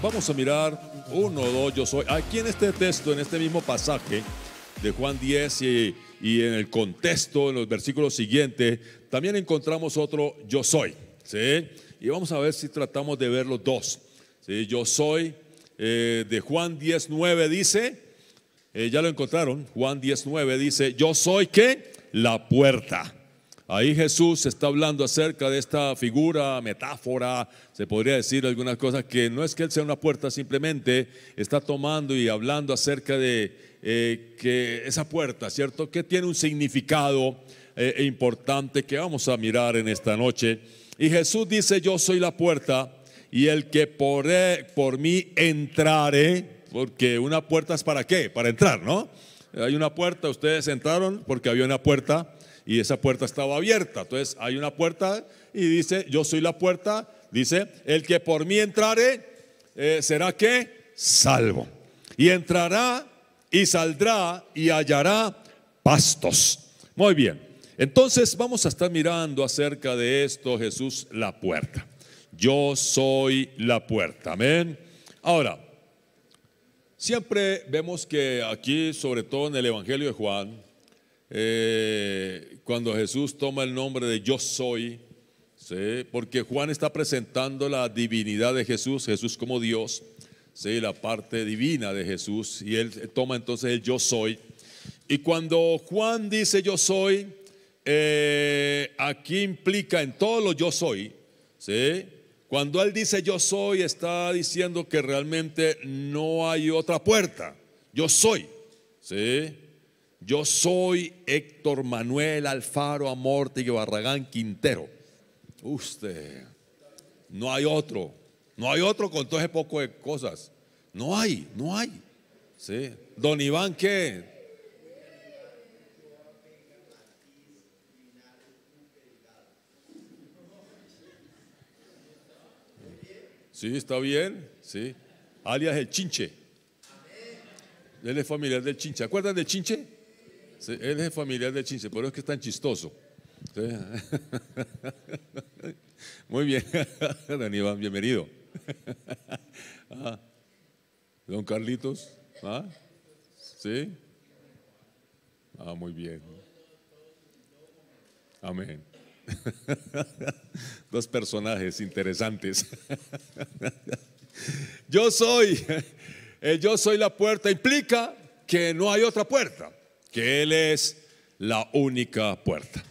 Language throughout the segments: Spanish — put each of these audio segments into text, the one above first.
Vamos a mirar uno dos yo soy. Aquí en este texto, en este mismo pasaje de Juan 10 y, en el contexto, en los versículos siguientes, también encontramos otro yo soy. ¿sí? Y vamos a ver si tratamos de ver los dos. Yo soy eh, de Juan 10, 9 dice, eh, ya lo encontraron, Juan 10, 9 dice, yo soy que la puerta. Ahí Jesús está hablando acerca de esta figura, metáfora, se podría decir algunas cosas que no es que Él sea una puerta, simplemente está tomando y hablando acerca de eh, que esa puerta, ¿cierto? Que tiene un significado eh, e importante que vamos a mirar en esta noche. Y Jesús dice, yo soy la puerta y el que por, eh, por mí entrare, porque una puerta es para qué, para entrar, ¿no? Hay una puerta, ustedes entraron porque había una puerta y esa puerta estaba abierta. Entonces hay una puerta y dice, yo soy la puerta, dice, el que por mí entrare, eh, será que salvo. Y entrará y saldrá y hallará pastos. Muy bien, entonces vamos a estar mirando acerca de esto, Jesús, la puerta. Yo soy la puerta, amén. Ahora, siempre vemos que aquí, sobre todo en el Evangelio de Juan, eh, cuando Jesús toma el nombre de yo soy, porque Juan está presentando la divinidad de Jesús, Jesús como Dios, la parte divina de Jesús, y él toma entonces el yo soy. Y cuando Juan dice yo soy, eh, aquí implica en todo lo yo soy, Cuando él dice yo soy, está diciendo que realmente no hay otra puerta. Yo soy. ¿Sí? Yo soy Héctor Manuel Alfaro Amorte y Barragán Quintero. Usted, no hay otro, no hay otro con todo ese poco de cosas. No hay, no hay. Sí. Don Iván, ¿qué? Sí, está bien, sí. Alias el chinche. Él es familiar del chinche. ¿Acuerdan del chinche? Sí, él es familiar de Chinche, pero es que es tan chistoso. Muy bien, don Iván, bienvenido. Ah, don Carlitos, ¿ah? ¿sí? Ah, muy bien. Amén. Dos personajes interesantes. Yo soy, eh, yo soy la puerta, implica que no hay otra puerta que Él es la única puerta.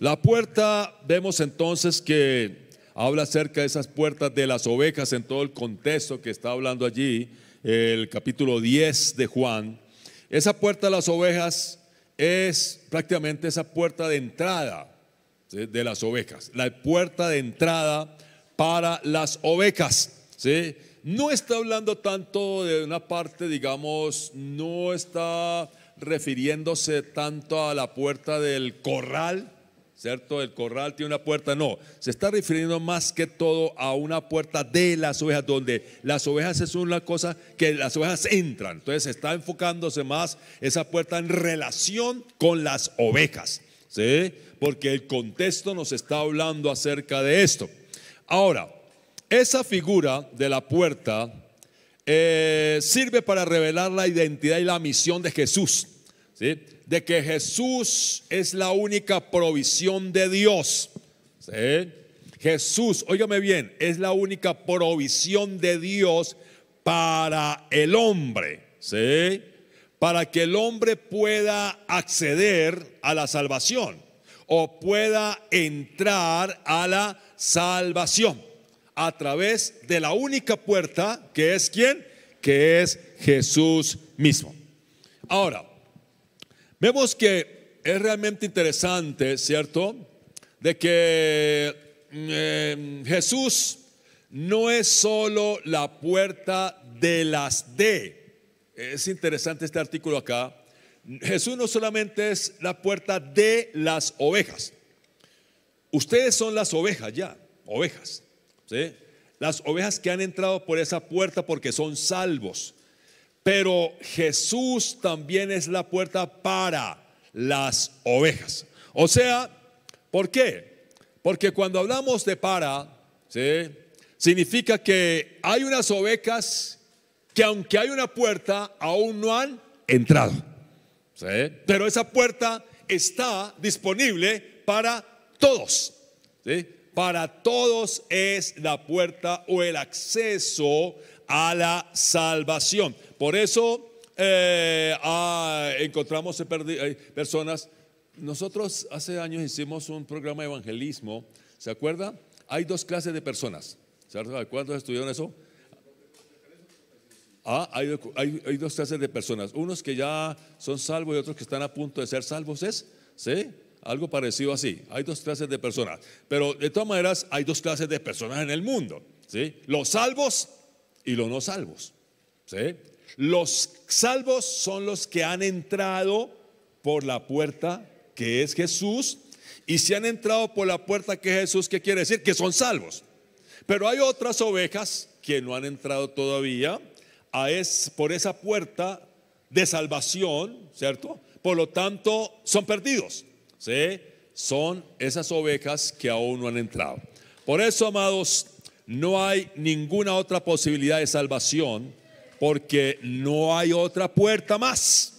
La puerta, vemos entonces que habla acerca de esas puertas de las ovejas en todo el contexto que está hablando allí, el capítulo 10 de Juan. Esa puerta de las ovejas es prácticamente esa puerta de entrada de las ovejas, la puerta de entrada para las ovejas. ¿sí? No está hablando tanto de una parte, digamos, no está refiriéndose tanto a la puerta del corral, ¿cierto? El corral tiene una puerta, no, se está refiriendo más que todo a una puerta de las ovejas, donde las ovejas es una cosa que las ovejas entran, entonces está enfocándose más esa puerta en relación con las ovejas, ¿sí? Porque el contexto nos está hablando acerca de esto. Ahora, esa figura de la puerta eh, sirve para revelar la identidad y la misión de Jesús. De que Jesús es la única provisión de Dios. Jesús, óyeme bien, es la única provisión de Dios para el hombre. Para que el hombre pueda acceder a la salvación o pueda entrar a la salvación a través de la única puerta que es quién, que es Jesús mismo. Ahora, vemos que es realmente interesante, ¿cierto? De que mm, em, Jesús no es solo la puerta de las de. Es interesante este artículo acá. Jesús no solamente es la puerta de las ovejas. Ustedes son las ovejas ya, ovejas. Las ovejas que han entrado por esa puerta porque son salvos. Pero Jesús también es la puerta para las ovejas. O sea, ¿por qué? Porque cuando hablamos de para, significa que hay unas ovejas que aunque hay una puerta, aún no han entrado. Pero esa puerta está disponible para todos. ¿sí? para todos es la puerta o el acceso a la salvación. Por eso eh, ah, encontramos eh, eh, personas. Nosotros hace años hicimos un programa de evangelismo, ¿se acuerda? Hay dos clases de personas. ¿Cuántos estudiaron eso? Ah, hay, dos clases de personas. Unos que ya son salvos y otros que están a punto de ser salvos, ¿es? ¿Sí? algo parecido así. Hay dos clases de personas, pero de todas maneras hay dos clases de personas en el mundo, ¿sí? Los salvos y los no salvos, ¿sí? Los salvos son los que han entrado por la puerta que es Jesús y si han entrado por la puerta que es Jesús, ¿qué quiere decir? Que son salvos. Pero hay otras ovejas que no han entrado todavía a es, por esa puerta de salvación, ¿cierto? Por lo tanto, son perdidos. Son esas ovejas que aún no han entrado. Por eso, amados, no hay ninguna otra posibilidad de salvación porque no hay otra puerta más.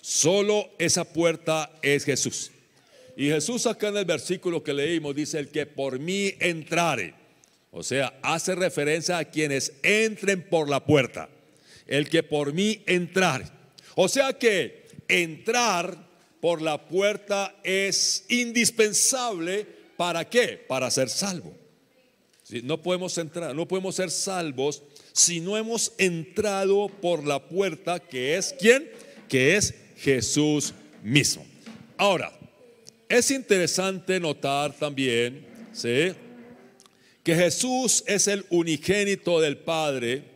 Solo esa puerta es Jesús. Y Jesús acá en el versículo que leímos dice, el que por mí entrare. O sea, hace referencia a quienes entren por la puerta. El que por mí entrare O sea que entrar por la puerta es indispensable para qué? Para ser salvo. No podemos entrar, no podemos ser salvos si no hemos entrado por la puerta que es quién? Que es Jesús mismo. Ahora, es interesante notar también, ¿sí? Que Jesús es el unigénito del Padre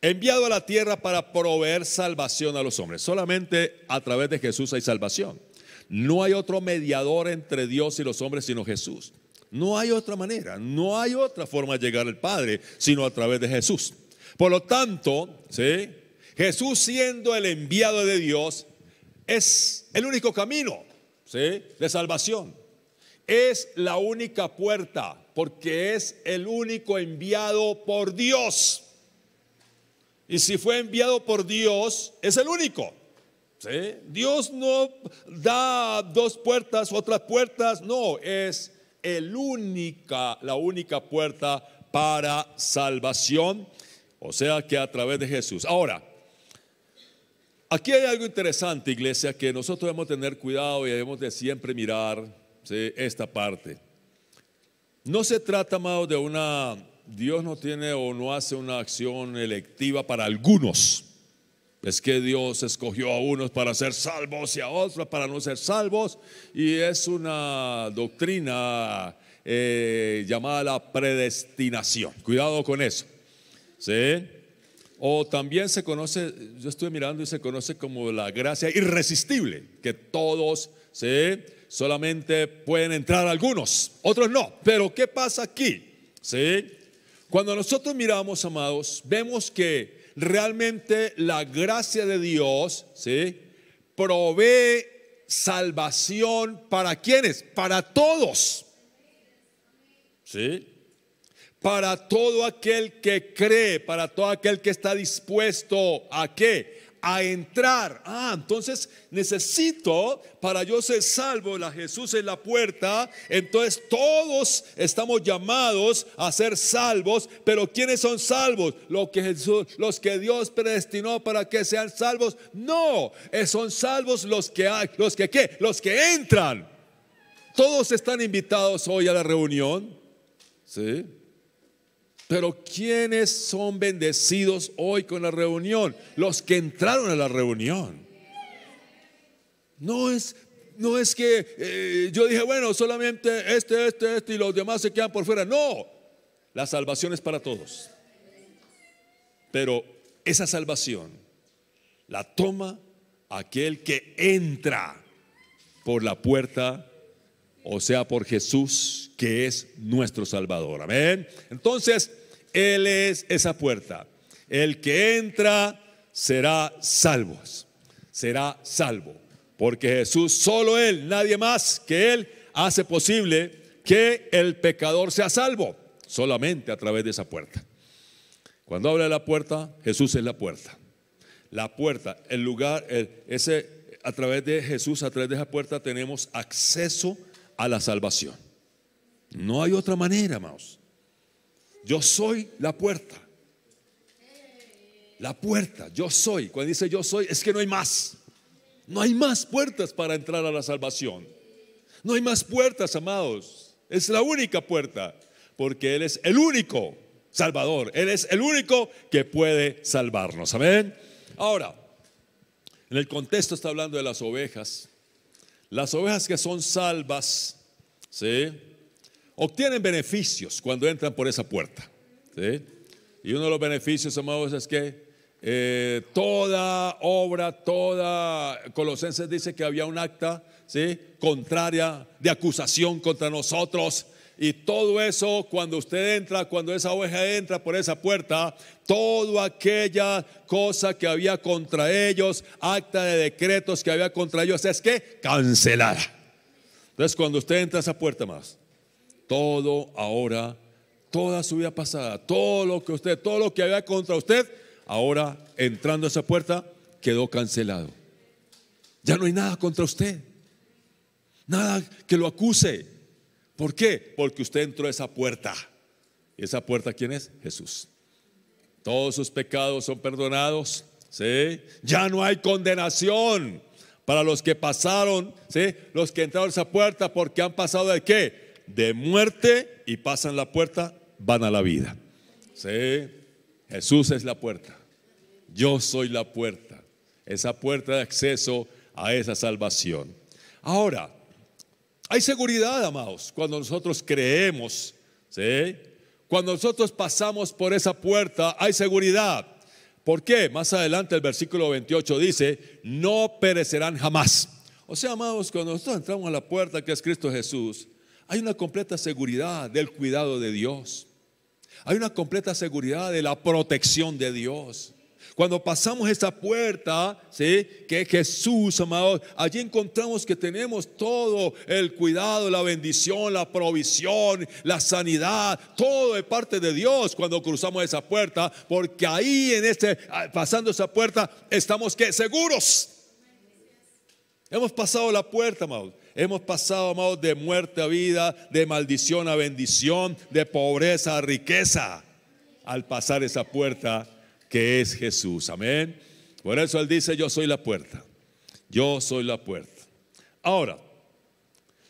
enviado a la tierra para proveer salvación a los hombres. Solamente a través de Jesús hay salvación. No hay otro mediador entre Dios y los hombres sino Jesús. No hay otra manera, no hay otra forma de llegar al Padre sino a través de Jesús. Por lo tanto, ¿sí? Jesús siendo el enviado de Dios es el único camino ¿sí? de salvación. Es la única puerta porque es el único enviado por Dios. Y si fue enviado por Dios, es el único. Dios no da dos puertas, otras puertas, no, es el única, la única puerta para salvación, o sea que a través de Jesús. Ahora, aquí hay algo interesante, iglesia, que nosotros debemos tener cuidado y debemos de siempre mirar esta parte. No se trata, más de una Dios no tiene o no hace una acción electiva para algunos. Es que Dios escogió a unos para ser salvos y a otros para no ser salvos. Y es una doctrina eh, llamada la predestinación. Cuidado con eso. ¿Sí? O también se conoce, yo estuve mirando y se conoce como la gracia irresistible, que todos, ¿sí? Solamente pueden entrar algunos, otros no. Pero ¿qué pasa aquí? ¿Sí? Cuando nosotros miramos, amados, vemos que realmente la gracia de Dios, ¿sí? Provee salvación para quienes? Para todos. ¿Sí? Para todo aquel que cree, para todo aquel que está dispuesto a qué? a entrar. Ah, entonces necesito para yo ser salvo, la Jesús en la puerta. Entonces todos estamos llamados a ser salvos, pero ¿quiénes son salvos? Los que Jesús, los que Dios predestinó para que sean salvos. No, eh, son salvos los que hay, los que qué, los que entran. Todos están invitados hoy a la reunión. ¿Sí? Pero ¿quiénes son bendecidos hoy con la reunión? Los que entraron a la reunión. No es, no es que eh, yo dije, bueno, solamente este, este, este y los demás se quedan por fuera. No, la salvación es para todos. Pero esa salvación la toma aquel que entra por la puerta o sea, por Jesús, que es nuestro Salvador. Amén. Entonces, Él es esa puerta. El que entra será salvo, será salvo, porque Jesús, solo Él, nadie más que Él, hace posible que el pecador sea salvo, solamente a través de esa puerta. Cuando habla de la puerta, Jesús es la puerta. La puerta, el lugar, ese, a través de Jesús, a través de esa puerta tenemos acceso a la salvación. No hay otra manera, amados. Yo soy la puerta. La puerta, yo soy. Cuando dice yo soy, es que no hay más. No hay más puertas para entrar a la salvación. No hay más puertas, amados. Es la única puerta, porque Él es el único salvador. Él es el único que puede salvarnos. Amén. Ahora, en el contexto está hablando de las ovejas. Las ovejas que son salvas, ¿sí? Obtienen beneficios cuando entran por esa puerta, ¿sí? Y uno de los beneficios, amados, es que eh, toda obra, toda, Colosenses dice que había un acta, ¿sí? Contraria de acusación contra nosotros, y todo eso cuando usted entra, cuando esa oveja entra por esa puerta, toda aquella cosa que había contra ellos, acta de decretos que había contra ellos, es que cancelada. Entonces cuando usted entra a esa puerta más, todo ahora, toda su vida pasada, todo lo que usted, todo lo que había contra usted, ahora entrando a esa puerta, quedó cancelado. Ya no hay nada contra usted. Nada que lo acuse. ¿Por qué? Porque usted entró a esa puerta. ¿Y esa puerta quién es? Jesús. Todos sus pecados son perdonados. ¿sí? Ya no hay condenación para los que pasaron, ¿sí? los que entraron a esa puerta, porque han pasado de qué? De muerte y pasan la puerta, van a la vida. ¿sí? Jesús es la puerta. Yo soy la puerta. Esa puerta de acceso a esa salvación. Ahora, hay seguridad, amados, cuando nosotros creemos, ¿sí? Cuando nosotros pasamos por esa puerta, hay seguridad. ¿Por qué? Más adelante el versículo 28 dice, no perecerán jamás. O sea, amados, cuando nosotros entramos a la puerta que es Cristo Jesús, hay una completa seguridad del cuidado de Dios. Hay una completa seguridad de la protección de Dios. Cuando pasamos esa puerta, ¿sí? que Jesús, amados, allí encontramos que tenemos todo el cuidado, la bendición, la provisión, la sanidad, todo de parte de Dios cuando cruzamos esa puerta, porque ahí en este, ah, pasando esa puerta, estamos que seguros. Hemos pasado la puerta, amados. Hemos pasado, amados, de muerte a vida, de maldición a bendición, de pobreza a riqueza. Al pasar esa puerta, que es Jesús. Amén. Por eso Él dice, yo soy la puerta. Yo soy la puerta. Ahora,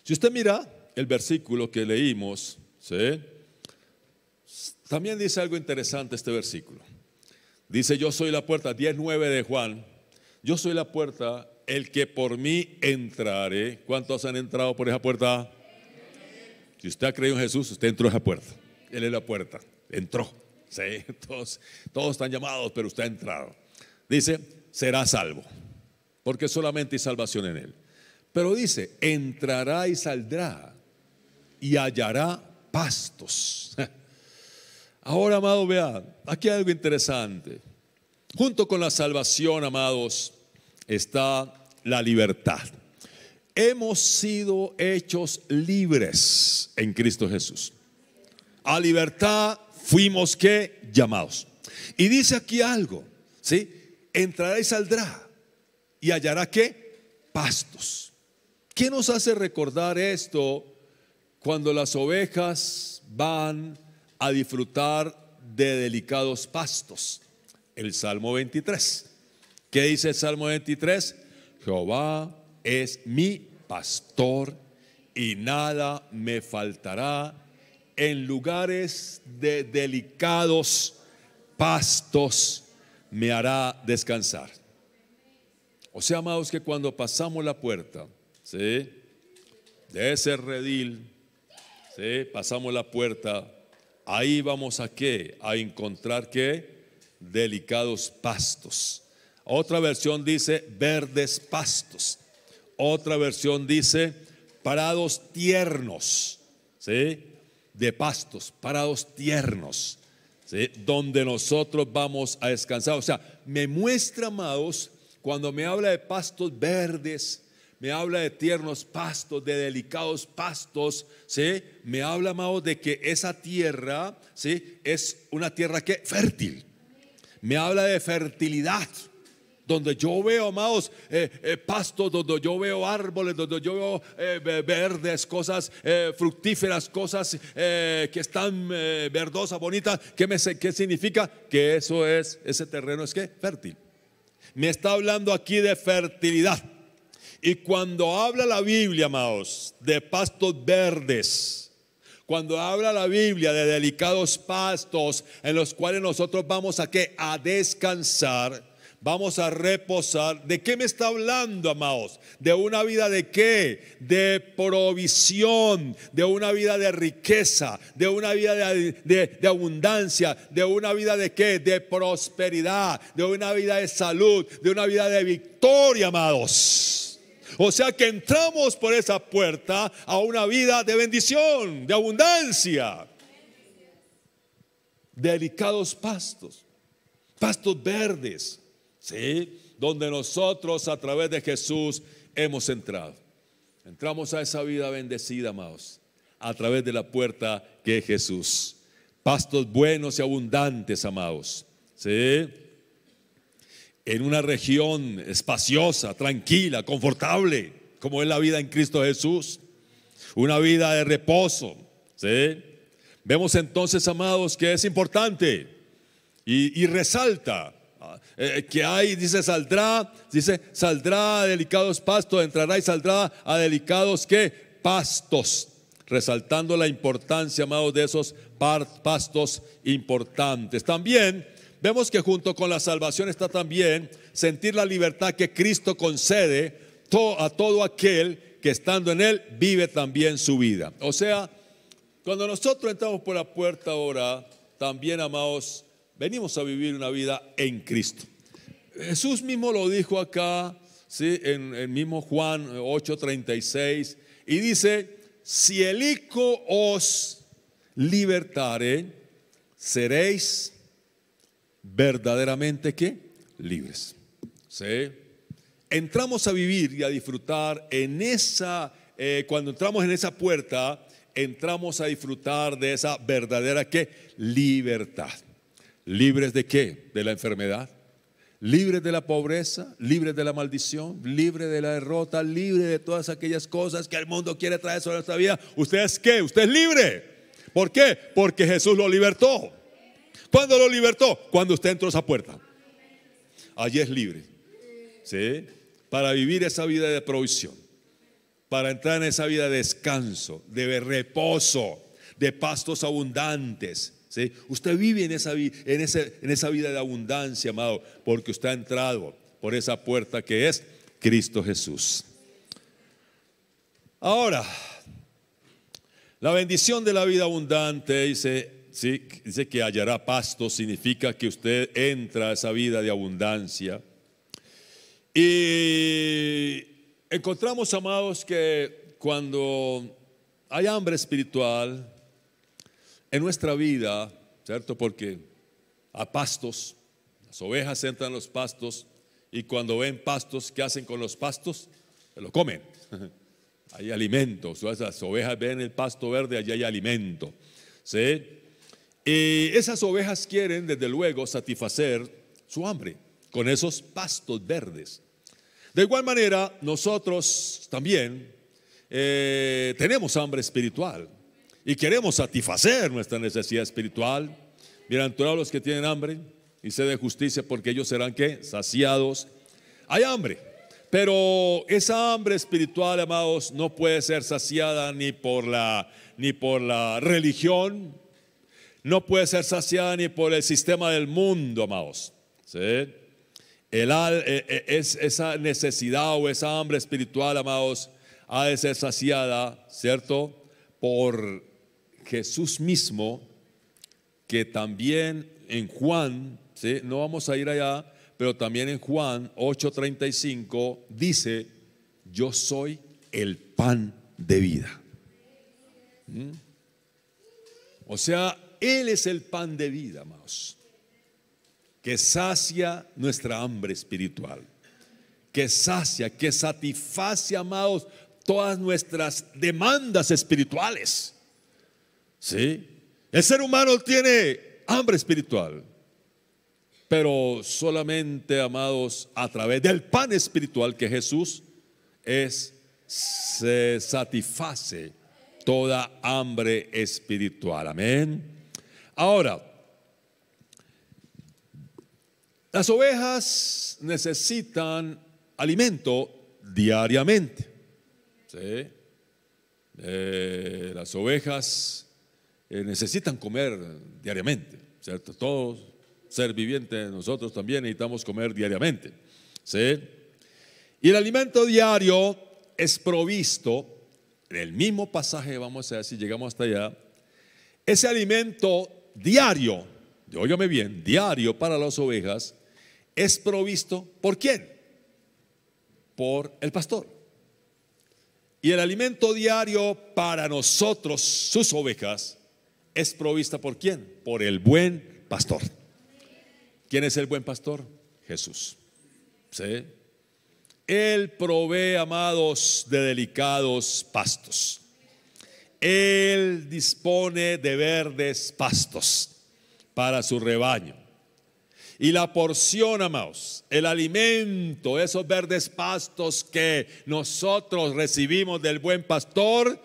si usted mira el versículo que leímos, también dice algo interesante este versículo. Dice, yo soy la puerta, 10.9 de Juan. Yo soy la puerta, el que por mí entraré. ¿Cuántos han entrado por esa puerta? Si usted ha creído en Jesús, usted entró a esa puerta. Él es la puerta. Entró. Sí, todos, todos están llamados, pero usted ha entrado. Dice, será salvo, porque solamente hay salvación en él. Pero dice, entrará y saldrá y hallará pastos. Ahora, amado, vean, aquí hay algo interesante. Junto con la salvación, amados, está la libertad. Hemos sido hechos libres en Cristo Jesús. A libertad fuimos que llamados. Y dice aquí algo, ¿sí? Entrará y saldrá y hallará ¿qué? pastos. ¿Qué nos hace recordar esto cuando las ovejas van a disfrutar de delicados pastos? El Salmo 23. ¿Qué dice el Salmo 23? Jehová es mi pastor y nada me faltará en lugares de delicados pastos me hará descansar. O sea, amados, que cuando pasamos la puerta, ¿sí? De ese redil, ¿sí? Pasamos la puerta, ahí vamos a qué? A encontrar qué? Delicados pastos. Otra versión dice verdes pastos. Otra versión dice parados tiernos, ¿sí? de pastos, parados tiernos, donde nosotros vamos a descansar. O sea, me muestra, amados, cuando me habla de pastos verdes, me habla de tiernos pastos, de delicados pastos, ¿sí? Me habla, amados, de que esa tierra, ¿sí? Es una tierra que fértil. Me habla de fertilidad, donde yo veo, amados, eh, eh, pastos, donde yo veo árboles, donde yo veo eh, verdes, cosas fructíferas, cosas que están verdosas, bonitas, ¿qué, me, ¿qué significa? Que eso es, ese terreno es que fértil. Me está hablando aquí de fertilidad. Y cuando habla la Biblia, amados, de pastos verdes, cuando habla la Biblia de delicados pastos en los cuales nosotros vamos a qué? A descansar vamos a reposar. ¿De qué me está hablando, amados? ¿De una vida de qué? De provisión, de una vida de riqueza, de una vida de, abundancia, de una vida de qué? De prosperidad, de una vida de salud, de una vida de victoria, amados. O sea que entramos por esa puerta a una vida de bendición, de abundancia. Delicados pastos, pastos verdes. ¿sí? Donde nosotros a través de Jesús hemos entrado. Entramos a esa vida bendecida, amados, a través de la puerta que es Jesús. Pastos buenos y abundantes, amados, En una región espaciosa, tranquila, confortable, como es la vida en Cristo Jesús. Una vida de reposo, Vemos entonces, amados, que es importante y, resalta Ah, eh, que hay, dice, saldrá, dice, saldrá a delicados pastos, entrará y saldrá a delicados qué? Pastos. Resaltando la importancia, amados, de esos pastos importantes. También vemos que junto con la salvación está también sentir la libertad que Cristo concede a todo aquel que estando en Él vive también su vida. O sea, cuando nosotros entramos por la puerta ahora, también, amados, venimos a vivir una vida en Cristo. Jesús mismo lo dijo acá, ¿sí? en, el mismo Juan 8:36, y dice, si el Hijo os libertare, seréis verdaderamente ¿qué? libres. Entramos a vivir y a disfrutar en esa, eh, cuando entramos en esa puerta, entramos a disfrutar de esa verdadera ¿qué? libertad. ¿Libres de qué? De la enfermedad. Libres de la pobreza, libres de la maldición, libres de la derrota, libres de todas aquellas cosas que el mundo quiere traer sobre nuestra vida. ¿Usted es qué? Usted es libre. ¿Por qué? Porque Jesús lo libertó. ¿Cuándo lo libertó? Cuando usted entró a esa puerta. Allí es libre. Para vivir esa vida de provisión. Para entrar en esa vida de descanso, de reposo, de pastos abundantes Usted vive en esa, en, en esa vida de abundancia, amado, porque usted ha entrado por esa puerta que es Cristo Jesús. Ahora, la bendición de la vida abundante dice, sí, dice que hallará pasto, significa que usted entra a esa vida de abundancia. Y encontramos, amados, que cuando hay hambre espiritual, en nuestra vida, ¿cierto? Porque a pastos, las ovejas entran los pastos y cuando ven pastos, ¿qué hacen con los pastos? Se lo comen. Hay alimentos, las ovejas ven el pasto verde, allí hay alimento. ¿sí? Y esas ovejas quieren, desde luego, satisfacer su hambre con esos pastos verdes. De igual manera, nosotros también eh, tenemos hambre espiritual y queremos satisfacer nuestra necesidad espiritual. todos los que tienen hambre y sed de justicia, porque ellos serán que saciados. Hay hambre, pero esa hambre espiritual, amados, no puede ser saciada ni por la ni por la religión, no puede ser saciada ni por el sistema del mundo, amados. El, e, e, es, esa necesidad o esa hambre espiritual, amados, ha de ser saciada, ¿cierto? Por Jesús mismo, que también en Juan, no vamos a ir allá, pero también en Juan 8:35 dice, yo soy el pan de vida. ¿Mm? O sea, Él es el pan de vida, amados, que sacia nuestra hambre espiritual, que sacia, que satisface, amados, todas nuestras demandas espirituales. ¿Sí? El ser humano tiene hambre espiritual, pero solamente, amados, a través del pan espiritual que Jesús es, se satisface toda hambre espiritual. Amén. Ahora, las ovejas necesitan alimento diariamente. Eh, las ovejas eh, necesitan comer diariamente, ¿cierto? Todos, ser vivientes nosotros también necesitamos comer diariamente, ¿sí? Y el alimento diario es provisto, en el mismo pasaje, vamos a ver si llegamos hasta allá, ese alimento diario, óigame bien, diario para las ovejas, es provisto por quién? Por el pastor. Y el alimento diario para nosotros, sus ovejas, es provista por quién? Por el buen pastor. ¿Quién es el buen pastor? Jesús. ¿Sí? Él provee, amados, de delicados pastos. Él dispone de verdes pastos para su rebaño. Y la porción, amados, el alimento, esos verdes pastos que nosotros recibimos del buen pastor,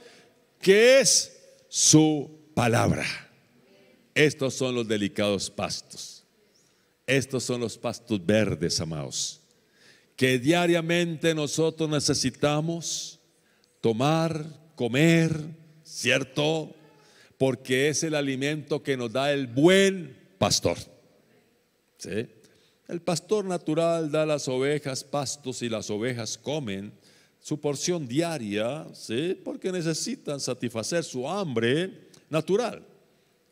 que es su palabra. Estos son los delicados pastos. Estos son los pastos verdes, amados, que diariamente nosotros necesitamos tomar, comer, ¿cierto? Porque es el alimento que nos da el buen pastor. El pastor natural da a las ovejas pastos y las ovejas comen su porción diaria, ¿sí? Porque necesitan satisfacer su hambre natural.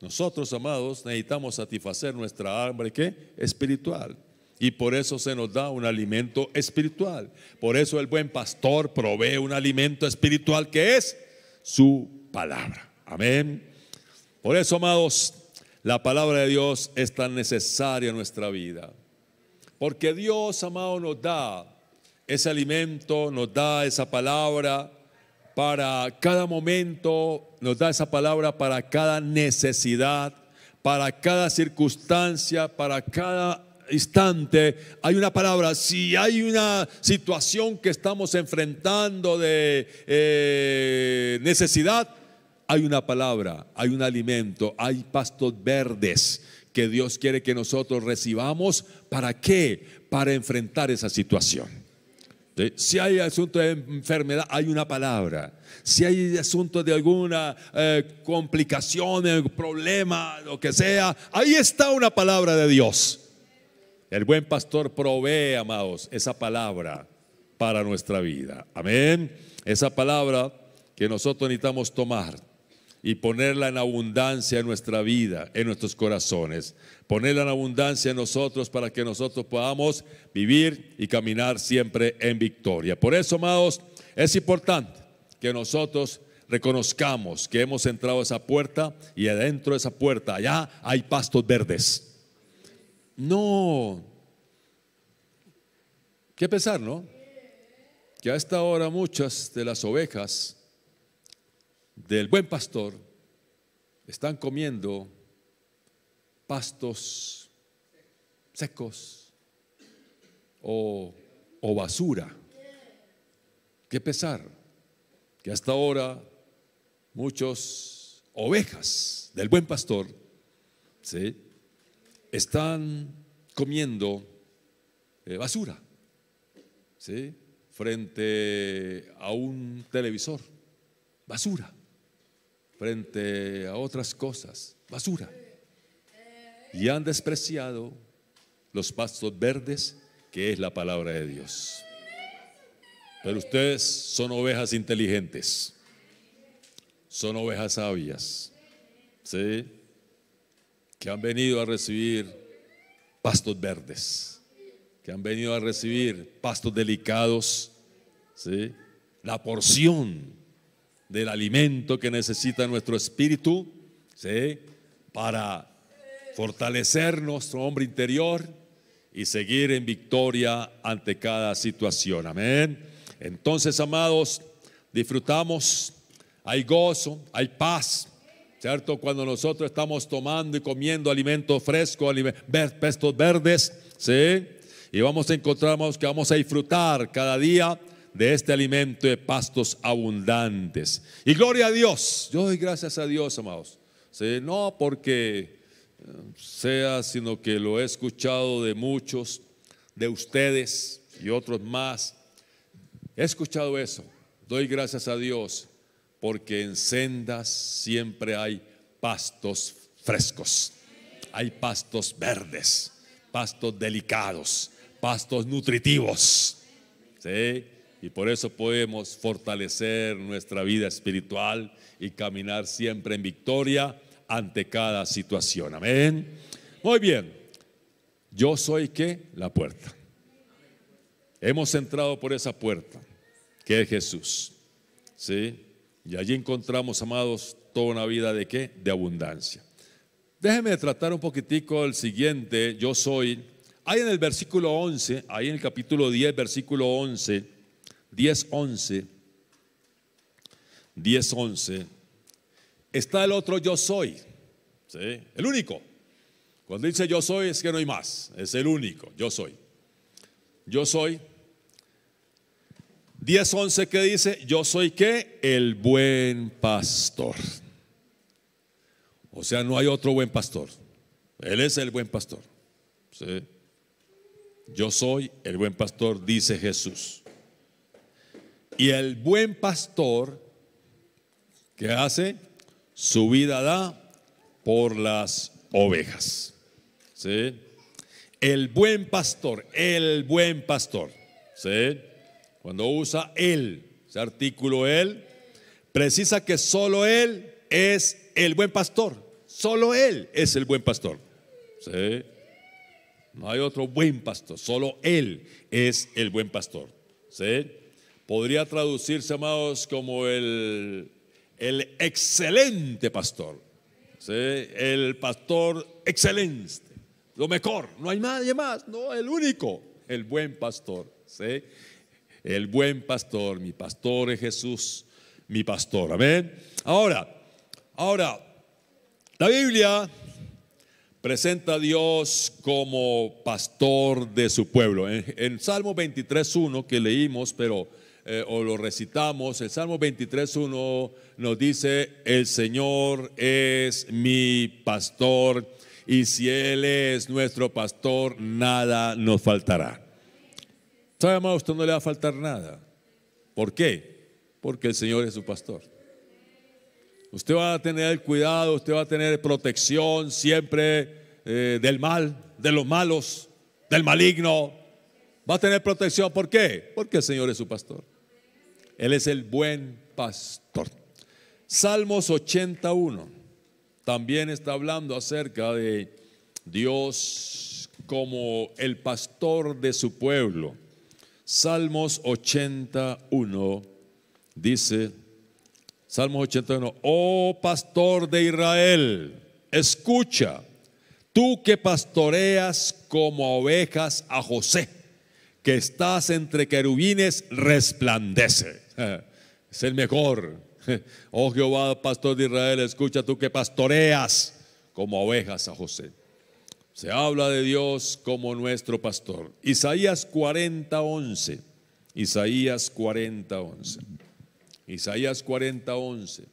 Nosotros, amados, necesitamos satisfacer nuestra hambre ¿qué? espiritual. Y por eso se nos da un alimento espiritual. Por eso el buen pastor provee un alimento espiritual que es su palabra. Amén. Por eso, amados, la palabra de Dios es tan necesaria en nuestra vida. Porque Dios, amado, nos da ese alimento, nos da esa palabra para cada momento nos da esa palabra para cada necesidad, para cada circunstancia, para cada instante hay una palabra, si hay una situación que estamos enfrentando de eh, necesidad, hay una palabra, hay un alimento, hay pastos verdes que Dios quiere que nosotros recibamos. ¿Para qué? Para enfrentar esa situación. Si hay asunto de enfermedad, hay una palabra. Si hay asunto de alguna eh, complicación, problema, lo que sea, ahí está una palabra de Dios. El buen pastor provee, amados, esa palabra para nuestra vida. Amén. Esa palabra que nosotros necesitamos tomar y ponerla en abundancia en nuestra vida, en nuestros corazones. Ponerla en abundancia en nosotros para que nosotros podamos vivir y caminar siempre en victoria. Por eso, amados, es importante que nosotros reconozcamos que hemos entrado a esa puerta y adentro de esa puerta, allá hay pastos verdes. No. ¿Qué pensar, no? Que a esta hora muchas de las ovejas del buen pastor están comiendo pastos secos o, basura. Qué pesar que hasta ahora muchos ovejas del buen pastor están comiendo eh, basura frente a un televisor, basura, frente a otras cosas, basura y han despreciado los pastos verdes, que es la palabra de Dios. Pero ustedes son ovejas inteligentes, son ovejas sabias, ¿sí? Que han venido a recibir pastos verdes, que han venido a recibir pastos delicados, ¿sí? La porción del alimento que necesita nuestro espíritu, ¿sí? Para fortalecer nuestro hombre interior y seguir en victoria ante cada situación. Amén. Entonces, amados, disfrutamos, hay gozo, hay paz. ¿Cierto? Cuando nosotros estamos tomando y comiendo alimentos frescos, pestos verdes, ¿sí? Y vamos a encontrarnos que vamos a disfrutar cada día de este alimento de pastos abundantes. Y gloria a Dios. Yo doy gracias a Dios, amados. ¿Sí? No porque sea, sino que lo he escuchado de muchos, de ustedes y otros más. He escuchado eso. Doy gracias a Dios porque en sendas siempre hay pastos frescos, hay pastos verdes, pastos delicados, pastos nutritivos. Y por eso podemos fortalecer nuestra vida espiritual y caminar siempre en victoria ante cada situación. Amén. Muy bien. Yo soy que la puerta. Hemos entrado por esa puerta, que es Jesús. ¿Sí? Y allí encontramos, amados, toda una vida de que, De abundancia. Déjeme tratar un poquitico el siguiente, yo soy. Hay en el versículo 11, ahí en el capítulo 10, versículo 11, 10, 11, 10, 11 está el otro yo soy, ¿sí? el único. Cuando dice yo soy es que no hay más, es el único, yo soy. Yo soy. 10.11 que dice, yo soy qué? El buen pastor. O sea, no hay otro buen pastor. Él es el buen pastor. Yo soy el buen pastor, dice Jesús. Y el buen pastor, ¿qué hace? su vida da por las ovejas. El buen pastor, el buen pastor. ¿Sí? Cuando usa él, ese artículo él, precisa que solo él es el buen pastor. Solo él es el buen pastor. ¿Sí? No hay otro buen pastor, solo él es el buen pastor. ¿Sí? Podría traducirse, amados, como el el excelente pastor. El pastor excelente. Lo mejor, no hay nadie más, no, el único, el buen pastor. El buen pastor, mi pastor es Jesús, mi pastor. Amén. Ahora, ahora, la Biblia presenta a Dios como pastor de su pueblo. En, en Salmo 23.1 que leímos, pero eh, o lo recitamos, el Salmo 23.1 nos dice, el Señor es mi pastor y si Él es nuestro pastor, nada nos faltará. ¿Sabe, amado? Usted no le va a faltar nada. ¿Por qué? Porque el Señor es su pastor. Usted va a tener cuidado, usted va a tener protección siempre eh, del mal, de los malos, del maligno. Va a tener protección. ¿Por qué? Porque el Señor es su pastor. Él es el buen pastor. Salmos 81 también está hablando acerca de Dios como el pastor de su pueblo. Salmos 81 dice, Salmos 81, oh pastor de Israel, escucha, tú que pastoreas como ovejas a José, que estás entre querubines, resplandece. es el mejor. Oh Jehová, pastor de Israel, escucha tú que pastoreas como ovejas a José. Se habla de Dios como nuestro pastor. Isaías 40, 11. Isaías 40, 11. Isaías 40, 11.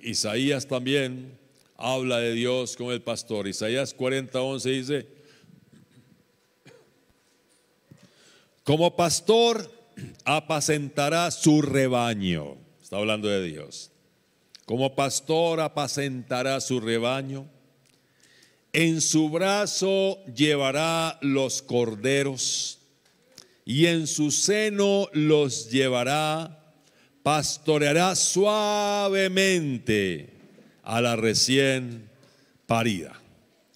Isaías también habla de Dios como el pastor. Isaías 40, 11 dice, como pastor apacentará su rebaño. Está hablando de Dios. Como pastor apacentará su rebaño. En su brazo llevará los corderos y en su seno los llevará. Pastoreará suavemente a la recién parida.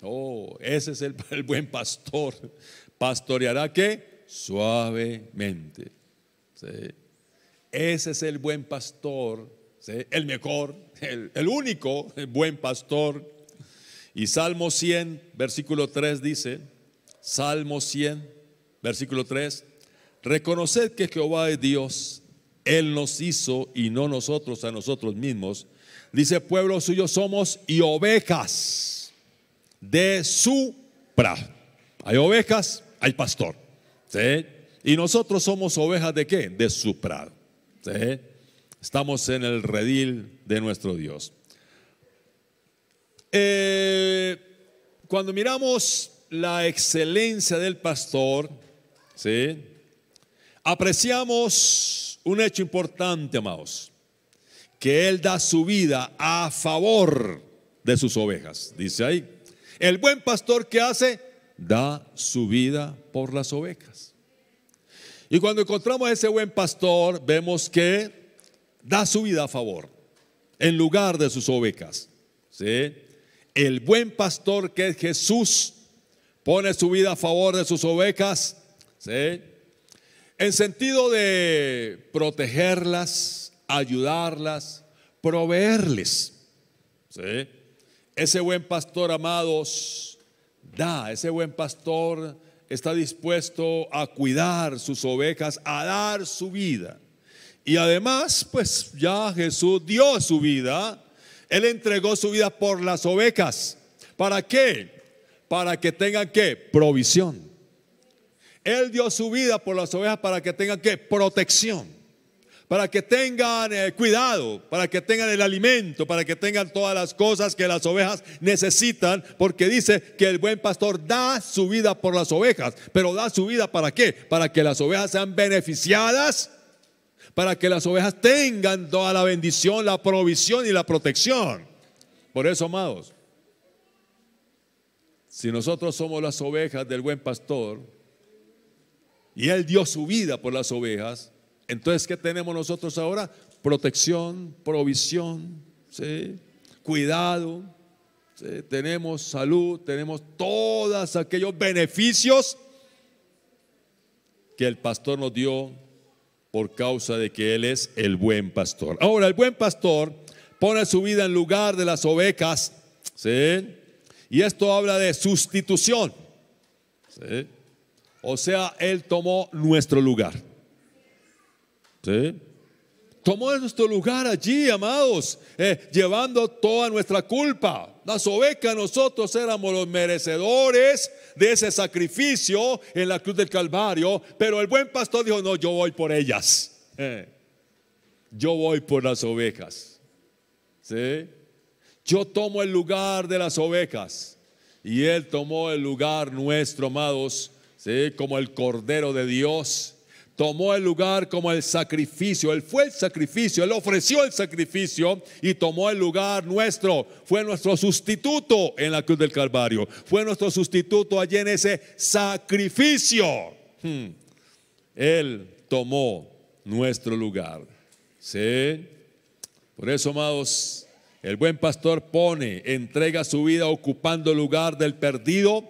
Oh, ese es el, buen pastor. Pastoreará que suavemente. Ese es el buen pastor, el mejor, el, único buen pastor. Y Salmo 100, versículo 3 dice, Salmo 100, versículo 3, reconoced que Jehová es Dios, Él nos hizo y no nosotros a nosotros mismos. Dice, pueblo suyo somos y ovejas de su prado. Hay ovejas, hay pastor. ¿sí? Y nosotros somos ovejas de qué? De su prado. Estamos en el redil de nuestro Dios. Eh, cuando miramos la excelencia del pastor, apreciamos un hecho importante, amados, que Él da su vida a favor de sus ovejas. Dice ahí, el buen pastor que hace, da su vida por las ovejas. Y cuando encontramos a ese buen pastor, vemos que da su vida a favor, en lugar de sus ovejas. ¿sí? El buen pastor que es Jesús pone su vida a favor de sus ovejas, ¿sí? en sentido de protegerlas, ayudarlas, proveerles. ¿sí? Ese buen pastor, amados, da, ese buen pastor está dispuesto a cuidar sus ovejas, a dar su vida. Y además, pues ya Jesús dio su vida. Él entregó su vida por las ovejas. ¿Para qué? Para que tengan qué? Provisión. Él dio su vida por las ovejas para que tengan qué? Protección para que tengan eh, cuidado, para que tengan el alimento, para que tengan todas las cosas que las ovejas necesitan, porque dice que el buen pastor da su vida por las ovejas, pero da su vida para qué? Para que las ovejas sean beneficiadas, para que las ovejas tengan toda la bendición, la provisión y la protección. Por eso, amados, si nosotros somos las ovejas del buen pastor, y Él dio su vida por las ovejas, entonces, ¿qué tenemos nosotros ahora? Protección, provisión, cuidado, tenemos salud, tenemos todos aquellos beneficios que el pastor nos dio por causa de que Él es el buen pastor. Ahora, el buen pastor pone su vida en lugar de las ovejas, Y esto habla de sustitución, O sea, Él tomó nuestro lugar. Tomó nuestro lugar allí, amados, eh, llevando toda nuestra culpa. Las ovejas, nosotros éramos los merecedores de ese sacrificio en la cruz del Calvario, pero el buen pastor dijo, no, yo voy por ellas. Eh, yo voy por las ovejas. Yo tomo el lugar de las ovejas. Y Él tomó el lugar nuestro, amados, como el Cordero de Dios tomó el lugar como el sacrificio. Él fue el sacrificio, Él ofreció el sacrificio y tomó el lugar nuestro. Fue nuestro sustituto en la cruz del Calvario. Fue nuestro sustituto allí en ese sacrificio. Hmm. Él tomó nuestro lugar. ¿Sí? Por eso, amados, el buen pastor pone, entrega su vida ocupando el lugar del perdido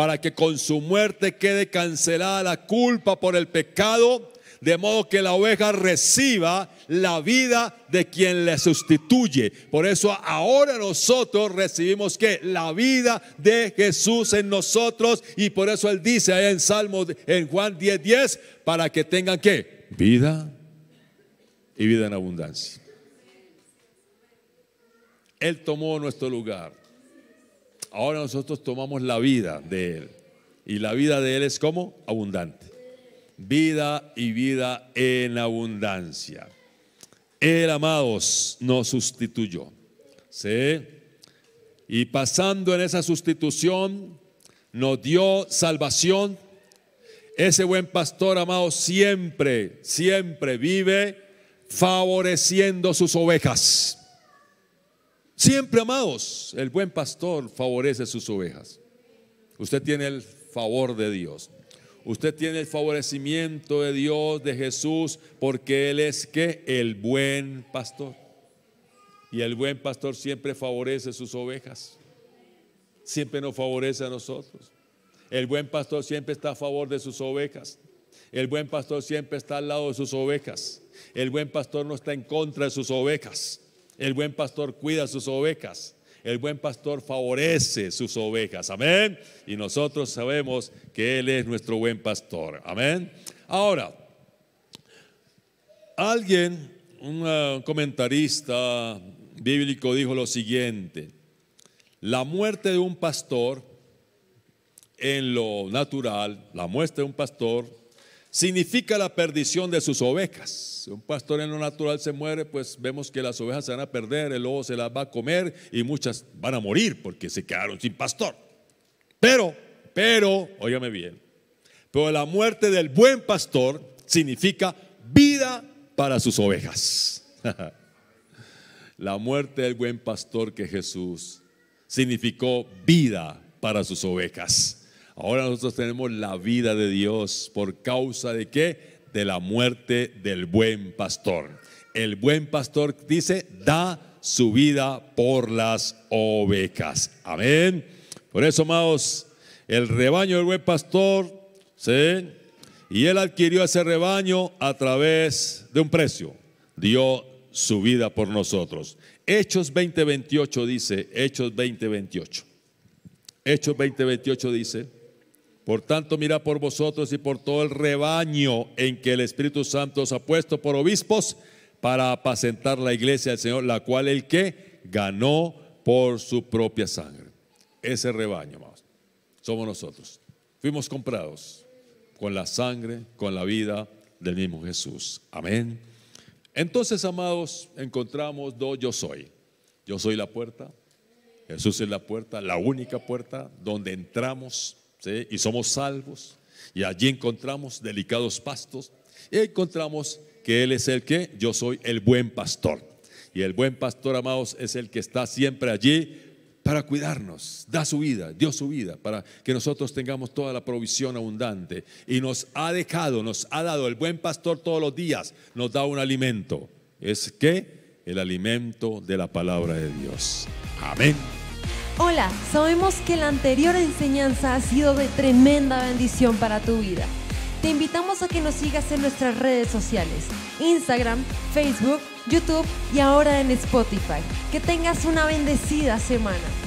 para que con su muerte quede cancelada la culpa por el pecado, de modo que la oveja reciba la vida de quien le sustituye. Por eso ahora nosotros recibimos que la vida de Jesús en nosotros y por eso él dice ahí en Salmo en Juan 10:10 10, para que tengan que vida y vida en abundancia. Él tomó nuestro lugar ahora nosotros tomamos la vida de Él. Y la vida de Él es como abundante. Vida y vida en abundancia. Él, amados, nos sustituyó. ¿Sí? Y pasando en esa sustitución, nos dio salvación. Ese buen pastor, amado, siempre, siempre vive favoreciendo sus ovejas. Siempre, amados, el buen pastor favorece sus ovejas. Usted tiene el favor de Dios. Usted tiene el favorecimiento de Dios, de Jesús, porque Él es que el buen pastor. Y el buen pastor siempre favorece sus ovejas. Siempre nos favorece a nosotros. El buen pastor siempre está a favor de sus ovejas. El buen pastor siempre está al lado de sus ovejas. El buen pastor no está en contra de sus ovejas. El buen pastor cuida sus ovejas. El buen pastor favorece sus ovejas. Amén. Y nosotros sabemos que Él es nuestro buen pastor. Amén. Ahora, alguien, un ah, comentarista bíblico dijo lo siguiente. La muerte de un pastor en lo natural, la muerte de un pastor significa la perdición de sus ovejas. Si un pastor en lo natural se muere, pues vemos que las ovejas se van a perder, el lobo se las va a comer y muchas van a morir porque se quedaron sin pastor. Pero, pero, óigame bien, pero la muerte del buen pastor significa vida para sus ovejas. la muerte del buen pastor que Jesús significó vida para sus ovejas. Ahora nosotros tenemos la vida de Dios. ¿Por causa de qué? De la muerte del buen pastor. El buen pastor dice, da su vida por las ovejas. Amén. Por eso, amados, el rebaño del buen pastor, ¿sí? Y él adquirió ese rebaño a través de un precio. Dio su vida por nosotros. Hechos 20:28 dice, Hechos 20:28. Hechos 20:28 dice, por tanto, mira por vosotros y por todo el rebaño en que el Espíritu Santo os ha puesto por obispos para apacentar la iglesia del Señor, la cual el que ganó por su propia sangre. Ese rebaño, amados, somos nosotros. Fuimos comprados con la sangre, con la vida del mismo Jesús. Amén. Entonces, amados, encontramos dos yo soy. Yo soy la puerta. Jesús es la puerta, la única puerta donde entramos y somos salvos. Y allí encontramos delicados pastos y encontramos que Él es el que yo soy el buen pastor. Y el buen pastor, amados, es el que está siempre allí para cuidarnos, da su vida, dio su vida, para que nosotros tengamos toda la provisión abundante. Y nos ha dejado, nos ha dado el buen pastor todos los días, nos da un alimento. Es que el alimento de la palabra de Dios. Amén. Hola, sabemos que la anterior enseñanza ha sido de tremenda bendición para tu vida. Te invitamos a que nos sigas en nuestras redes sociales, Instagram, Facebook, YouTube y ahora en Spotify. Que tengas una bendecida semana.